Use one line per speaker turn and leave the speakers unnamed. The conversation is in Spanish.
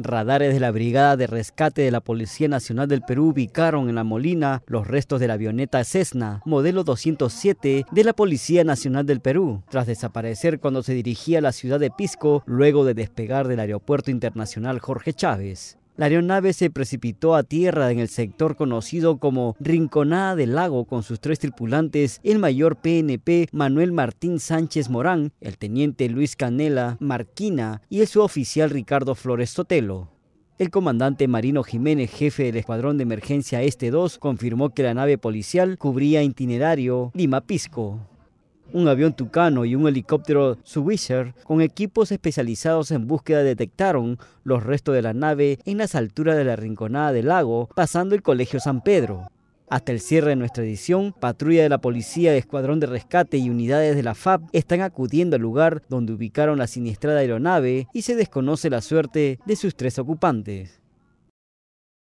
Radares de la Brigada de Rescate de la Policía Nacional del Perú ubicaron en La Molina los restos de la avioneta Cessna, modelo 207 de la Policía Nacional del Perú, tras desaparecer cuando se dirigía a la ciudad de Pisco luego de despegar del Aeropuerto Internacional Jorge Chávez. La aeronave se precipitó a tierra en el sector conocido como Rinconada del Lago con sus tres tripulantes, el mayor PNP Manuel Martín Sánchez Morán, el teniente Luis Canela Marquina y el suboficial Ricardo Flores Totelo. El comandante Marino Jiménez, jefe del Escuadrón de Emergencia Este 2, confirmó que la nave policial cubría itinerario Lima-Pisco. Un avión Tucano y un helicóptero Swisher con equipos especializados en búsqueda detectaron los restos de la nave en las alturas de la rinconada del lago, pasando el Colegio San Pedro. Hasta el cierre de nuestra edición, patrulla de la policía, escuadrón de rescate y unidades de la FAP están acudiendo al lugar donde ubicaron la siniestrada aeronave y se desconoce la suerte de sus tres ocupantes.